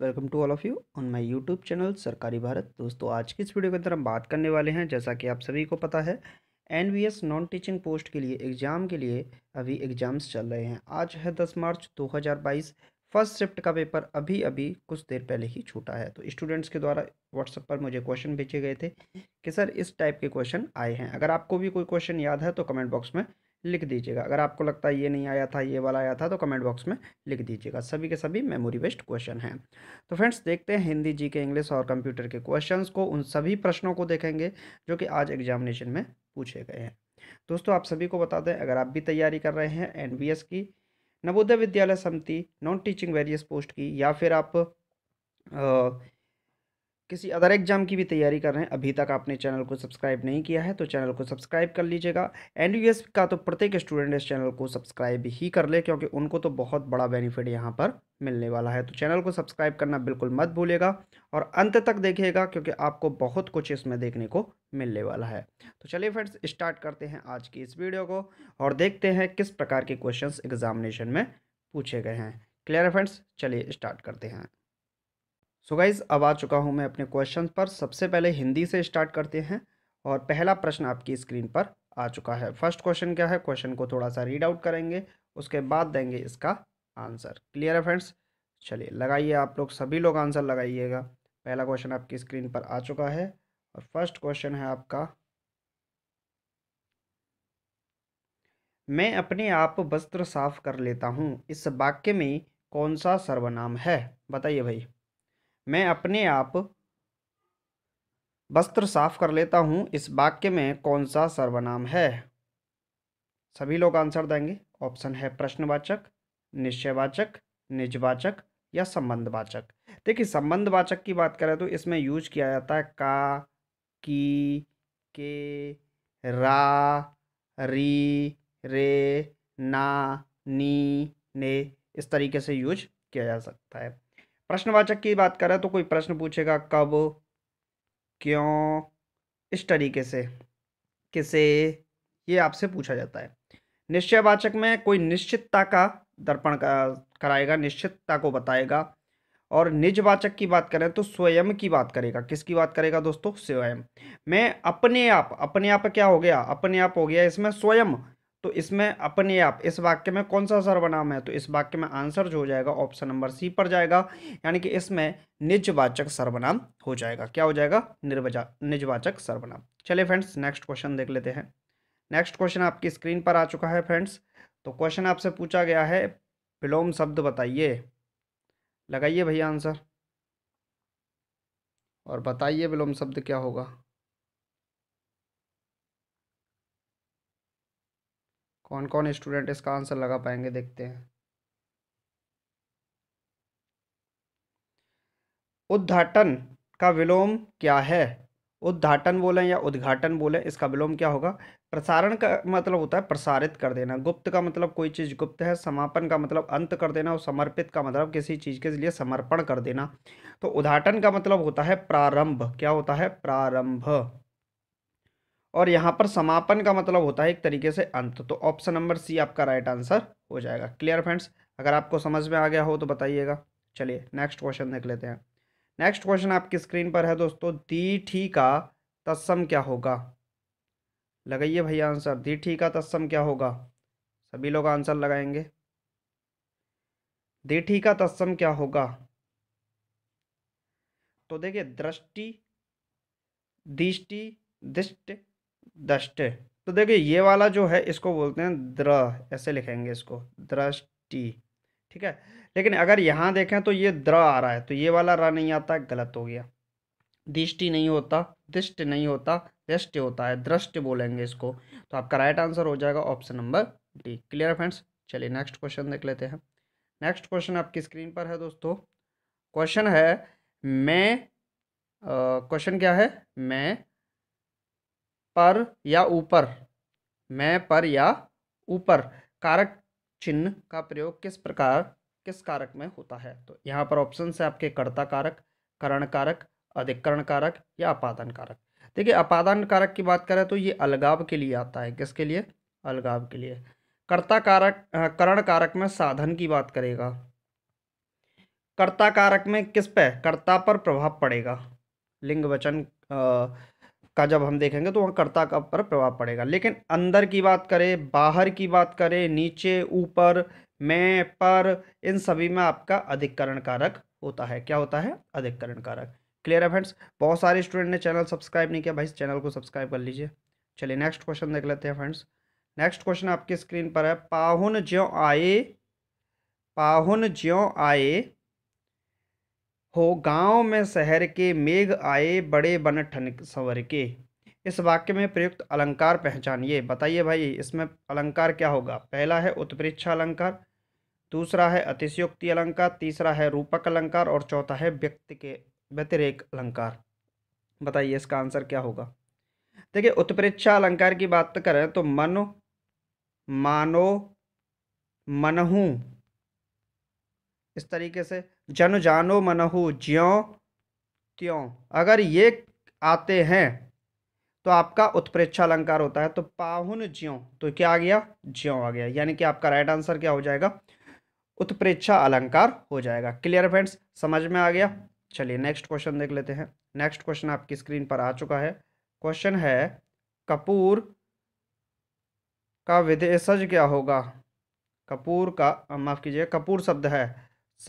welcome to all of you on my YouTube channel Sarkari Bharat दोस्तों आज की इस वीडियो के अंदर हम बात करने वाले हैं जैसा कि आप सभी को पता है एनवीएस नॉन टीचिंग पोस्ट के लिए एग्ज़ाम के लिए अभी एग्ज़ाम्स चल रहे हैं आज है दस मार्च 2022 फर्स्ट शिफ्ट का पेपर अभी अभी कुछ देर पहले ही छूटा है तो स्टूडेंट्स के द्वारा व्हाट्सएप पर मुझे क्वेश्चन भेजे गए थे कि सर इस टाइप के क्वेश्चन आए हैं अगर आपको भी कोई क्वेश्चन याद है तो कमेंट बॉक्स में लिख दीजिएगा अगर आपको लगता है ये नहीं आया था ये वाला आया था तो कमेंट बॉक्स में लिख दीजिएगा सभी के सभी मेमोरी बेस्ड क्वेश्चन हैं तो फ्रेंड्स देखते हैं हिंदी जी के इंग्लिश और कंप्यूटर के क्वेश्चंस को उन सभी प्रश्नों को देखेंगे जो कि आज एग्जामिनेशन में पूछे गए हैं दोस्तों आप सभी को बता दें अगर आप भी तैयारी कर रहे हैं एन की नवोदय विद्यालय समिति नॉन टीचिंग वेरियस पोस्ट की या फिर आप आ, किसी अदर एग्जाम की भी तैयारी कर रहे हैं अभी तक आपने चैनल को सब्सक्राइब नहीं किया है तो चैनल को सब्सक्राइब कर लीजिएगा एन का तो प्रत्येक स्टूडेंट इस चैनल को सब्सक्राइब ही कर ले क्योंकि उनको तो बहुत बड़ा बेनिफिट यहाँ पर मिलने वाला है तो चैनल को सब्सक्राइब करना बिल्कुल मत भूलेगा और अंत तक देखिएगा क्योंकि आपको बहुत कुछ इसमें देखने को मिलने वाला है तो चलिए फ्रेंड्स स्टार्ट करते हैं आज की इस वीडियो को और देखते हैं किस प्रकार के क्वेश्चन एग्जामिनेशन में पूछे गए हैं क्लियर है फ्रेंड्स चलिए स्टार्ट करते हैं सो गाइज अब आ चुका हूँ मैं अपने क्वेश्चन पर सबसे पहले हिंदी से स्टार्ट करते हैं और पहला प्रश्न आपकी स्क्रीन पर आ चुका है फर्स्ट क्वेश्चन क्या है क्वेश्चन को थोड़ा सा रीड आउट करेंगे उसके बाद देंगे इसका आंसर क्लियर है फ्रेंड्स चलिए लगाइए आप लोग सभी लोग आंसर लगाइएगा पहला क्वेश्चन आपकी स्क्रीन पर आ चुका है और फर्स्ट क्वेश्चन है आपका मैं अपने आप वस्त्र साफ कर लेता हूँ इस वाक्य में कौन सा सर्वनाम है बताइए भाई मैं अपने आप वस्त्र साफ कर लेता हूँ इस वाक्य में कौन सा सर्वनाम है सभी लोग आंसर देंगे ऑप्शन है प्रश्नवाचक निश्चयवाचक निजवाचक या संबंधवाचक देखिए संबंधवाचक की बात करें तो इसमें यूज किया जाता है का की के रा री रे ना नी ने इस तरीके से यूज किया जा सकता है प्रश्नवाचक की बात करें तो कोई प्रश्न पूछेगा कब क्यों इस तरीके से किसे ये आपसे पूछा जाता है निश्चयवाचक में कोई निश्चितता का दर्पण कराएगा निश्चितता को बताएगा और निजवाचक की बात करें तो स्वयं की बात करेगा किसकी बात करेगा दोस्तों स्वयं मैं अपने आप अपने आप क्या हो गया अपने आप हो गया इसमें स्वयं तो इसमें अपन ये आप इस वाक्य में कौन सा सर्वनाम है तो इस वाक्य में आंसर जो हो जाएगा ऑप्शन नंबर सी पर जाएगा यानी कि इसमें निजवाचक सर्वनाम हो जाएगा क्या हो जाएगा निर्वजा निजवाचक सर्वनाम चलिए फ्रेंड्स नेक्स्ट क्वेश्चन देख लेते हैं नेक्स्ट क्वेश्चन आपकी स्क्रीन पर आ चुका है फ्रेंड्स तो क्वेश्चन आपसे पूछा गया है विलोम शब्द बताइए लगाइए भैया आंसर और बताइए विलोम शब्द क्या होगा कौन कौन स्टूडेंट इसका आंसर लगा पाएंगे देखते हैं उद्घाटन का विलोम क्या है उद्घाटन बोलें या उद्घाटन बोलें इसका विलोम क्या होगा प्रसारण का मतलब होता है प्रसारित कर देना गुप्त का मतलब कोई चीज़ गुप्त है समापन का मतलब अंत कर देना और समर्पित का मतलब किसी चीज़ के लिए समर्पण कर देना तो उद्घाटन का मतलब होता है प्रारंभ क्या होता है प्रारंभ और यहाँ पर समापन का मतलब होता है एक तरीके से अंत तो ऑप्शन नंबर सी आपका राइट आंसर हो जाएगा क्लियर फ्रेंड्स अगर आपको समझ में आ गया हो तो बताइएगा चलिए नेक्स्ट क्वेश्चन देख लेते हैं नेक्स्ट क्वेश्चन आपकी स्क्रीन पर है दोस्तों दीठी का तस्सम क्या होगा लगाइए भैया आंसर दीठी का तस्सम क्या होगा सभी लोग आंसर लगाएंगे ठी का तस्सम क्या होगा तो देखिए दृष्टि दिष्टि दिष्ट दष्ट तो देखिए ये वाला जो है इसको बोलते हैं द्र ऐसे लिखेंगे इसको दृष्टि ठीक है लेकिन अगर यहाँ देखें तो ये द्र आ रहा है तो ये वाला र नहीं आता गलत हो गया दृष्टि नहीं होता दृष्ट नहीं होता दृष्ट होता है दृष्ट बोलेंगे इसको तो आपका राइट आंसर हो जाएगा option number D clear friends चलिए नेक्स्ट क्वेश्चन देख लेते हैं नेक्स्ट क्वेश्चन आपकी स्क्रीन पर है दोस्तों क्वेश्चन है मैं क्वेश्चन क्या है मैं पर या ऊपर मैं पर या ऊपर कारक चिन्ह का प्रयोग किस प्रकार किस कारक में होता है तो यहाँ पर ऑप्शन है आपके कर्ता कारक करण कारक अधिकरण कारक या अपादान कारक देखिए अपादान कारक की बात करें तो ये अलगाव के लिए आता है किसके लिए अलगाव के लिए कर्ता कारक करण कारक में साधन की बात करेगा कर्ता कारक में किस पे कर्ता पर प्रभाव पड़ेगा लिंग वचन का जब हम देखेंगे तो वहाँ कर्ता का पर प्रभाव पड़ेगा लेकिन अंदर की बात करें बाहर की बात करें नीचे ऊपर में पर इन सभी में आपका अधिककरण कारक होता है क्या होता है अधिककरण कारक क्लियर है फ्रेंड्स बहुत सारे स्टूडेंट ने चैनल सब्सक्राइब नहीं किया भाई चैनल को सब्सक्राइब कर लीजिए चलिए नेक्स्ट क्वेश्चन देख लेते हैं फ्रेंड्स नेक्स्ट क्वेश्चन आपकी स्क्रीन पर है पाहुन ज्यो आए पाहुन ज्यो आए हो गांव में शहर के मेघ आए बड़े बन ठन संवर के इस वाक्य में प्रयुक्त अलंकार पहचानिए बताइए भाई इसमें अलंकार क्या होगा पहला है उत्प्रेक्षा अलंकार दूसरा है अतिशयोक्ति अलंकार तीसरा है रूपक अलंकार और चौथा है व्यक्ति के व्यतिरेक अलंकार बताइए इसका आंसर क्या होगा देखिए उत्प्रेक्षा अलंकार की बात तो करें तो मनो मानो मनहू इस तरीके से जन जानो मनहु ज्यों त्यों अगर ये आते हैं तो आपका उत्प्रेक्षा अलंकार होता है तो पाहुन ज्यों तो क्या आ गया ज्यों आ गया यानी कि आपका राइट आंसर क्या हो जाएगा उत्प्रेक्षा अलंकार हो जाएगा क्लियर फ्रेंड्स समझ में आ गया चलिए नेक्स्ट क्वेश्चन देख लेते हैं नेक्स्ट क्वेश्चन आपकी स्क्रीन पर आ चुका है क्वेश्चन है कपूर का विदेशज क्या होगा कपूर का माफ़ कीजिए कपूर शब्द है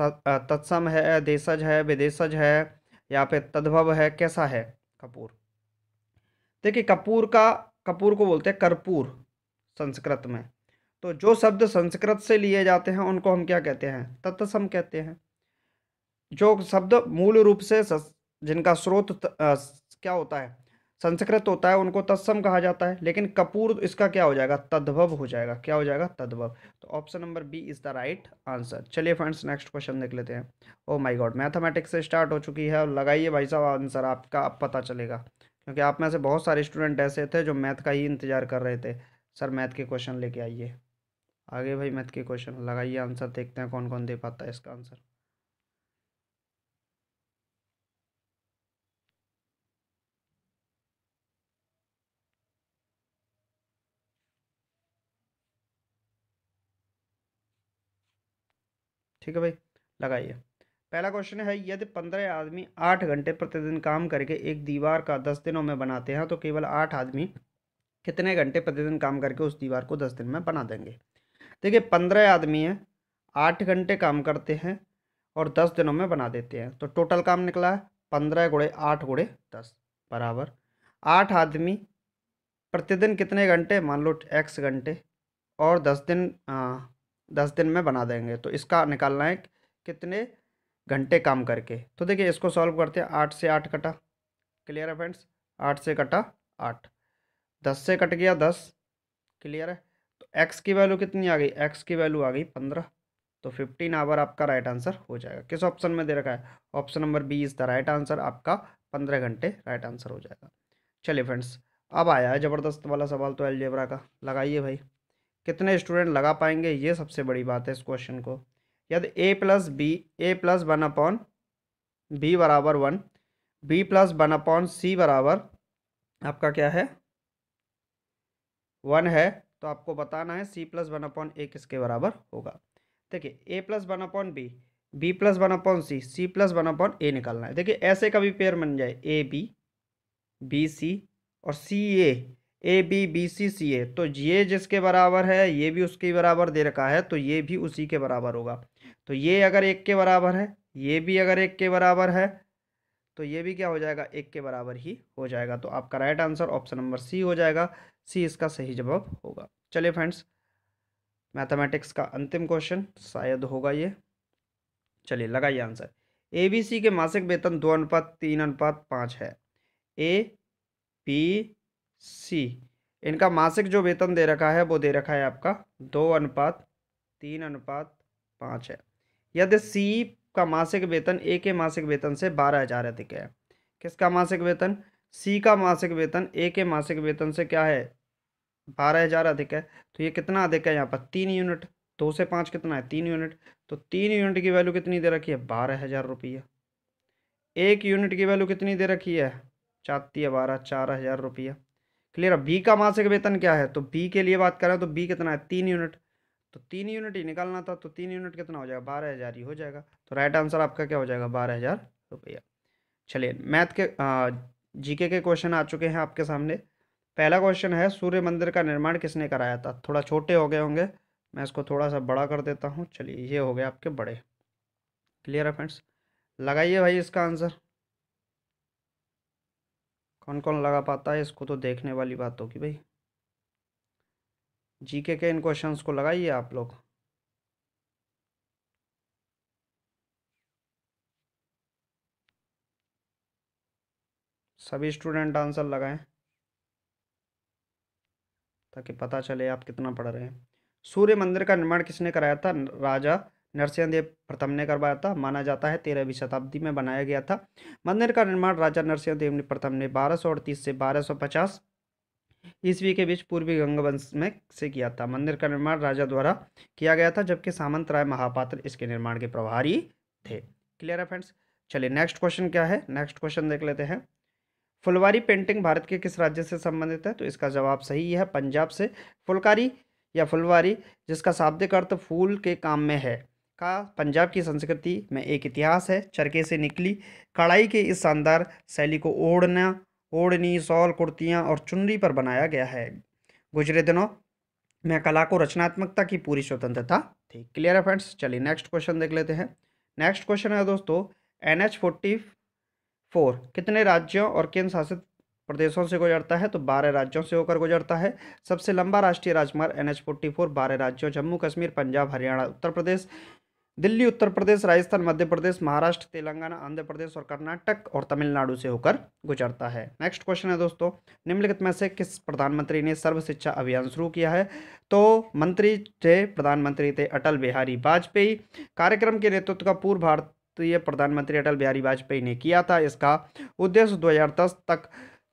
तत्सम है देशज है विदेशज है या फिर तद्भव है कैसा है कपूर देखिए कपूर का कपूर को बोलते हैं कर्पूर संस्कृत में तो जो शब्द संस्कृत से लिए जाते हैं उनको हम क्या कहते हैं तत्सम कहते हैं जो शब्द मूल रूप से जिनका स्रोत क्या होता है संस्कृत होता है उनको तत्सम कहा जाता है लेकिन कपूर इसका क्या हो जाएगा तद्भव हो जाएगा क्या हो जाएगा तद्भव तो option number B is the right answer चलिए फ्रेंड्स नेक्स्ट क्वेश्चन देख लेते हैं ओ माय गॉड मैथमेटिक्स से स्टार्ट हो चुकी है और लगाइए भाई साहब आंसर आपका अब पता चलेगा क्योंकि आप में से बहुत सारे स्टूडेंट ऐसे थे जो मैथ का ही इंतजार कर रहे थे सर मैथ के क्वेश्चन लेके आइए आगे भाई मैथ के क्वेश्चन लगाइए आंसर देखते हैं कौन कौन दे पाता है इसका आंसर ठीक है भाई लगाइए पहला क्वेश्चन है यदि पंद्रह आदमी आठ घंटे प्रतिदिन काम करके एक दीवार का दस दिनों में बनाते हैं तो केवल आठ आदमी कितने घंटे प्रतिदिन काम करके उस दीवार को दस दिन में बना देंगे देखिए पंद्रह आदमी हैं आठ घंटे काम करते हैं और दस दिनों में बना देते हैं तो टोटल काम निकला है पंद्रह गुड़े आठ गुड़े दस बराबर आठ आदमी प्रतिदिन कितने घंटे मान लो एक्स घंटे और दस दिन दस दिन में बना देंगे तो इसका निकालना है कितने घंटे काम करके तो देखिए इसको सॉल्व करते हैं आठ से आठ कटा क्लियर है फ्रेंड्स आठ से कटा आठ दस से कट गया दस क्लियर है तो एक्स की वैल्यू कितनी आ गई एक्स की वैल्यू आ गई पंद्रह तो फिफ्टीन आवर आपका राइट आंसर हो जाएगा किस ऑप्शन में दे रखा है option number B is the right answer आपका पंद्रह घंटे राइट आंसर हो जाएगा चलिए फ्रेंड्स अब आया है ज़बरदस्त वाला सवाल तो एलजेब्रा का लगाइए भाई कितने स्टूडेंट लगा पाएंगे ये सबसे बड़ी बात है इस क्वेश्चन को यदि A plus B A plus one upon B बराबर one B plus one upon C बराबर आपका क्या है वन है तो आपको बताना है C plus one upon A किसके बराबर होगा देखिए A plus one upon B B plus one upon C C plus one upon A निकालना है देखिए ऐसे का भी पेयर बन जाए ए बी बी सी और सी ए ए बी बी सी सी ए तो ये जिसके बराबर है ये भी उसके बराबर दे रखा है तो ये भी उसी के बराबर होगा तो ये अगर एक के बराबर है ये भी अगर एक के बराबर है तो ये भी क्या हो जाएगा एक के बराबर ही हो जाएगा तो आपका right answer option number C हो जाएगा सी इसका सही जवाब होगा चलिए फ्रेंड्स मैथमेटिक्स का अंतिम क्वेश्चन शायद होगा ये चलिए लगाइए आंसर ए बी सी के मासिक वेतन दो अनुपात तीन अनुपात पाँच है ए बी सी इनका मासिक जो वेतन दे रखा है वो दे रखा है आपका दो अनुपात तीन अनुपात पाँच है यदि सी का मासिक वेतन ए के मासिक वेतन से बारह हज़ार अधिक है किसका मासिक वेतन सी का मासिक वेतन ए के मासिक वेतन से क्या है बारह हज़ार अधिक है तो ये कितना अधिक है यहाँ पर तीन यूनिट दो से पाँच कितना है तीन यूनिट तो तीन यूनिट की वैल्यू कितनी दे रखी है बारह हज़ार रुपये एक यूनिट की वैल्यू कितनी दे रखी है चाती है बारह चार हज़ार रुपया क्लियर बी का मासिक वेतन क्या है तो बी के लिए बात करें तो बी कितना है तीन यूनिट तो तीन यूनिट ही निकालना था तो तीन यूनिट कितना हो जाएगा बारह हज़ार ही हो जाएगा तो राइट आंसर आपका क्या हो जाएगा बारह हज़ार रुपया चलिए मैथ के जीके के क्वेश्चन आ चुके हैं आपके सामने पहला क्वेश्चन है सूर्य मंदिर का निर्माण किसने कराया था थोड़ा छोटे हो गए होंगे मैं इसको थोड़ा सा बड़ा कर देता हूँ चलिए ये हो गए आपके बड़े क्लियर है फ्रेंड्स लगाइए भाई इसका आंसर कौन कौन लगा पाता है इसको तो देखने वाली बात होगी भाई जीके के इन क्वेश्चंस को लगाइए आप लोग सभी स्टूडेंट आंसर लगाएं ताकि पता चले आप कितना पढ़ रहे हैं सूर्य मंदिर का निर्माण किसने कराया था राजा नरसिंह देव प्रथम ने करवाया था माना जाता है तेरहवीं शताब्दी में बनाया गया था मंदिर का निर्माण राजा नरसिंह देव ने प्रथम ने बारह से बारह ईस्वी के बीच पूर्वी गंगवंश में से किया था मंदिर का निर्माण राजा द्वारा किया गया था जबकि सामंत राय महापात्र इसके निर्माण के प्रभारी थे क्लियर है फ्रेंड्स चलिए नेक्स्ट क्वेश्चन क्या है नेक्स्ट क्वेश्चन देख लेते हैं फुलवारी पेंटिंग भारत के किस राज्य से संबंधित है तो इसका जवाब सही है पंजाब से फुलकारी या फुलवारी जिसका शाब्दिक अर्थ फूल के काम में है का पंजाब की संस्कृति में एक इतिहास है चरखे से निकली कढ़ाई के इस शानदार शैली को ओढ़ना ओढ़नी सॉल कुर्तियाँ और चुनरी पर बनाया गया है गुजरे दिनों में कला को रचनात्मकता की पूरी स्वतंत्रता थी क्लियर है फ्रेंड्स चलिए नेक्स्ट क्वेश्चन देख लेते हैं नेक्स्ट क्वेश्चन है दोस्तों एन एच फोर्टी फोर कितने राज्यों और केंद्र शासित प्रदेशों से गुजरता है तो बारह राज्यों से होकर गुजरता है सबसे लंबा राष्ट्रीय राजमार्ग एन एच फोर्टी फोर बारह राज्यों जम्मू कश्मीर पंजाब हरियाणा उत्तर प्रदेश दिल्ली उत्तर प्रदेश राजस्थान मध्य प्रदेश महाराष्ट्र तेलंगाना आंध्र प्रदेश और कर्नाटक और तमिलनाडु से होकर गुजरता है नेक्स्ट क्वेश्चन है दोस्तों निम्नलिखित में से किस प्रधानमंत्री ने सर्व शिक्षा अभियान शुरू किया है तो मंत्री थे प्रधानमंत्री थे अटल बिहारी वाजपेयी कार्यक्रम के नेतृत्व का पूर्व भारतीय प्रधानमंत्री अटल बिहारी वाजपेयी ने किया था इसका उद्देश्य दो तक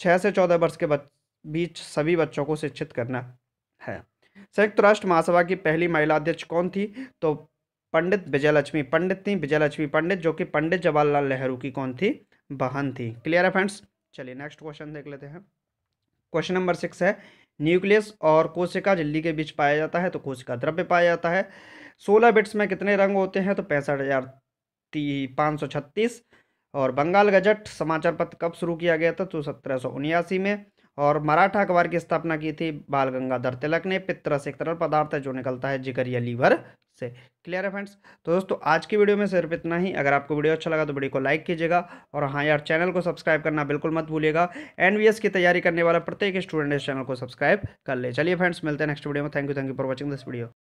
छः से चौदह वर्ष के बीच सभी बच्चों को शिक्षित करना है संयुक्त राष्ट्र महासभा की पहली महिला अध्यक्ष कौन थी तो पंडित विजयलक्ष्मी पंडित थी विजयलक्ष्मी पंडित जो कि पंडित जवाहरलाल नेहरू की कौन थी बहन थी क्लियर है फ्रेंड्स चलिए नेक्स्ट क्वेश्चन देख लेते हैं क्वेश्चन नंबर सिक्स है न्यूक्लियस और कोशिका झिल्ली के बीच पाया जाता है तो कोशिका द्रव्य पाया जाता है सोलह बिट्स में कितने रंग होते हैं तो पैंसठ हज़ार सौ छत्तीस और बंगाल गजट समाचार पत्र कब शुरू किया गया था तो सत्रह सौ उन्यासी में और मराठा अखबार की स्थापना की थी बाल गंगाधर तिलक ने पित्रस एक तरल पदार्थ है जो निकलता है जिगर या लीवर से क्लियर है फ्रेंड्स तो दोस्तों आज की वीडियो में सिर्फ इतना ही अगर आपको वीडियो अच्छा लगा तो वीडियो को लाइक कीजिएगा और हाँ यार चैनल को सब्सक्राइब करना बिल्कुल मत भूलिएगा एनवीएस की तैयारी करने वाला प्रत्येक स्टूडेंट इस चैनल को सब्सक्राइब कर ले चलिए फ्रेंड्स मिलते हैं नेक्स्ट वीडियो में thank you thank you for watching this video